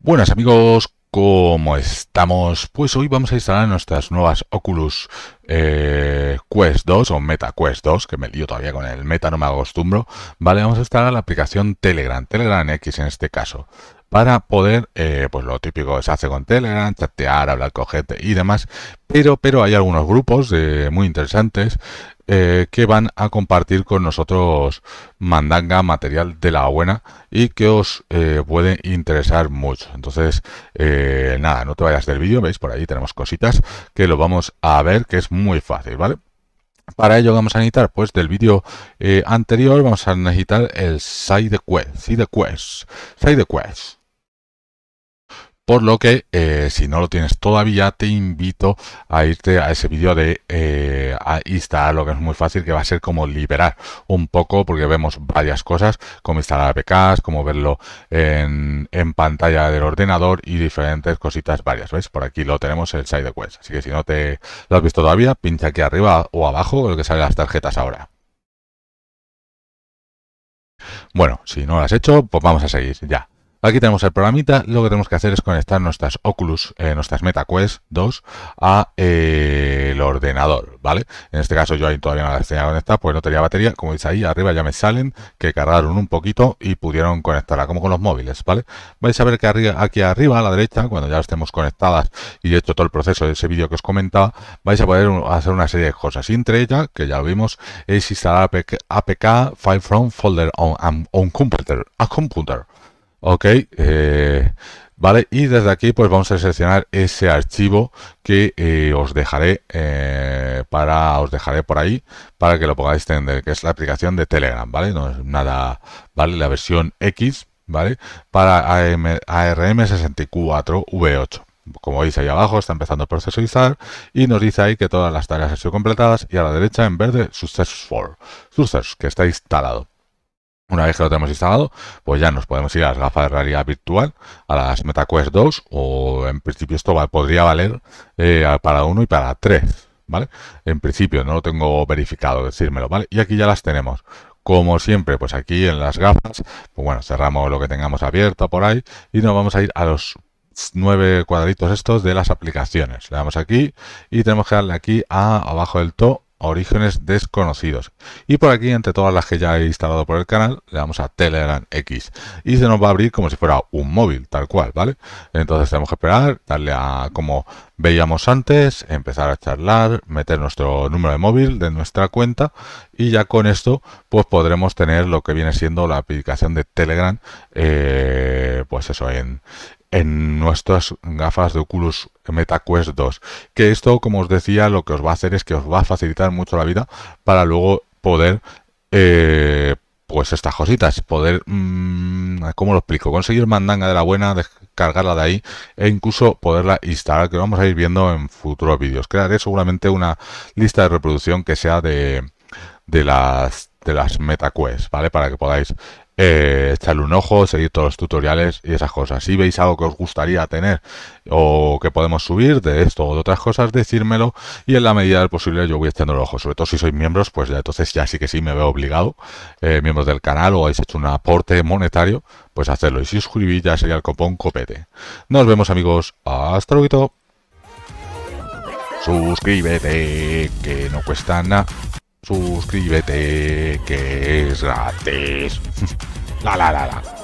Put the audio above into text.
Buenas amigos, ¿cómo estamos? Pues hoy vamos a instalar nuestras nuevas Oculus eh, Quest 2 o Meta Quest 2, que me lío todavía con el Meta, no me acostumbro. Vale, vamos a instalar la aplicación Telegram, Telegram X en este caso, para poder, eh, pues lo típico que se hace con Telegram, chatear, hablar con gente y demás. Pero, pero hay algunos grupos eh, muy interesantes eh, que van a compartir con nosotros mandanga, material de la buena y que os eh, puede interesar mucho. Entonces, eh, nada, no te vayas del vídeo, veis por ahí tenemos cositas que lo vamos a ver, que es muy fácil, ¿vale? Para ello vamos a necesitar, pues del vídeo anterior, vamos a necesitar el side quest, side quest, side quest. Por lo que, eh, si no lo tienes todavía, te invito a irte a ese vídeo de eh, a instalarlo, que es muy fácil, que va a ser como liberar un poco, porque vemos varias cosas, como instalar APKs, como verlo en, pantalla del ordenador y diferentes cositas varias. ¿veis? Por aquí lo tenemos el side quest. Así que si no te lo has visto todavía, pincha aquí arriba o abajo, lo que sale las tarjetas ahora. Bueno, si no lo has hecho, pues vamos a seguir ya. Aquí tenemos el programita. Lo que tenemos que hacer es conectar nuestras Oculus, eh, nuestras MetaQuest 2 a eh, el ordenador, ¿vale? En este caso yo ahí todavía no las tenía conectadas, pues no tenía batería. Como veis ahí arriba ya me salen que cargaron un poquito y pudieron conectarla, como con los móviles, ¿vale? Vais a ver que aquí arriba a la derecha, cuando ya estemos conectadas y hecho todo el proceso de ese vídeo que os comentaba, vais a poder hacer una serie de cosas. entre ellas, que ya lo vimos, es instalar APK, File From Folder um, on, Computer, a computer ok eh, vale y desde aquí pues vamos a seleccionar ese archivo que eh, os dejaré eh, para os dejaré por ahí para que lo pongáis tener que es la aplicación de telegram vale no es nada vale la versión x vale para arm 64 v8 como veis ahí abajo, está empezando a procesorizar y nos dice ahí que todas las tareas han sido completadas y a la derecha en verde Successful, Success, que está instalado. Una vez que lo tenemos instalado, pues ya nos podemos ir a las gafas de realidad virtual, a las MetaQuest 2, o en principio esto podría valer eh, para uno y para 3. ¿vale? En principio no lo tengo verificado, decírmelo, ¿vale? Y aquí ya las tenemos. Como siempre, pues aquí en las gafas, pues bueno, cerramos lo que tengamos abierto por ahí y nos vamos a ir a los nueve cuadraditos estos de las aplicaciones. Le damos aquí y tenemos que darle aquí a abajo del to orígenes desconocidos. Y por aquí, entre todas las que ya he instalado por el canal, le damos a Telegram X. Y se nos va a abrir como si fuera un móvil, tal cual, ¿vale? Entonces tenemos que esperar, darle a como veíamos antes, empezar a charlar, meter nuestro número de móvil de nuestra cuenta y ya con esto pues podremos tener lo que viene siendo la aplicación de Telegram eh, eso, en, nuestras gafas de Oculus MetaQuest 2. Que esto, como os decía, lo que os va a hacer es que os va a facilitar mucho la vida para luego poder... Eh, pues estas cositas, poder, mm, ¿cómo lo explico? Conseguir mandanga de la buena, descargarla de ahí e incluso poderla instalar, que vamos a ir viendo en futuros vídeos. Crearé seguramente una lista de reproducción que sea de, de las de las MetaQuest, ¿vale? Para que podáis eh, echarle un ojo, seguir todos los tutoriales y esas cosas. Si veis algo que os gustaría tener o que podemos subir de esto o de otras cosas, decírmelo y en la medida del posible yo voy echando el ojo. Sobre todo si sois miembros, pues ya entonces ya sí que sí me veo obligado, eh, miembros del canal o habéis hecho un aporte monetario, pues hacerlo. Y si suscribís ya sería el copón copete. Nos vemos amigos, hasta luego. Suscríbete, que no cuesta nada. Suscríbete que es gratis. la la la la.